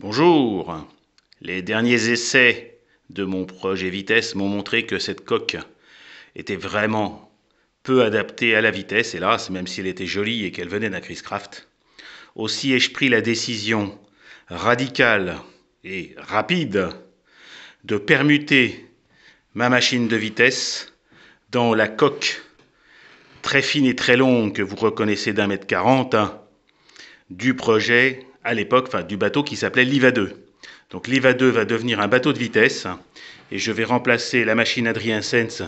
Bonjour. Les derniers essais de mon projet vitesse m'ont montré que cette coque était vraiment peu adaptée à la vitesse, hélas, même si elle était jolie et qu'elle venait d'un Craft. Aussi ai-je pris la décision radicale et rapide de permuter ma machine de vitesse dans la coque très fine et très longue que vous reconnaissez d'un mètre quarante du projet à l'époque du bateau qui s'appelait l'IVA 2. Donc l'IVA 2 va devenir un bateau de vitesse et je vais remplacer la machine Adrien Sens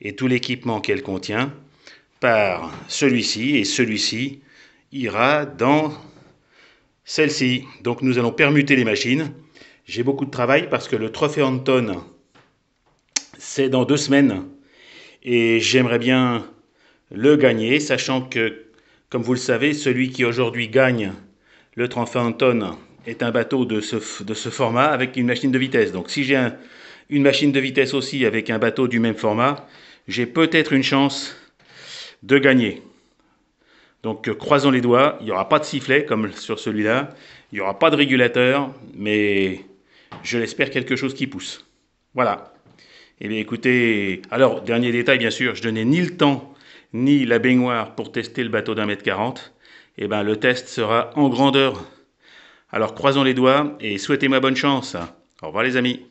et tout l'équipement qu'elle contient par celui-ci et celui-ci ira dans celle-ci. Donc nous allons permuter les machines. J'ai beaucoup de travail parce que le trophée Anton, c'est dans deux semaines. Et j'aimerais bien le gagner, sachant que, comme vous le savez, celui qui aujourd'hui gagne le 35 tonnes est un bateau de ce, format avec une machine de vitesse. Donc si j'ai une machine de vitesse aussi avec un bateau du même format, j'ai peut-être une chance de gagner. Donc euh, croisons les doigts, il n'y aura pas de sifflet comme sur celui-là, il n'y aura pas de régulateur, mais je l'espère quelque chose qui pousse. Voilà. et eh bien écoutez, alors dernier détail bien sûr, je donnais ni le temps ni la baignoire pour tester le bateau d'un mètre 40 eh ben, le test sera en grandeur. Alors croisons les doigts et souhaitez-moi bonne chance. Au revoir les amis.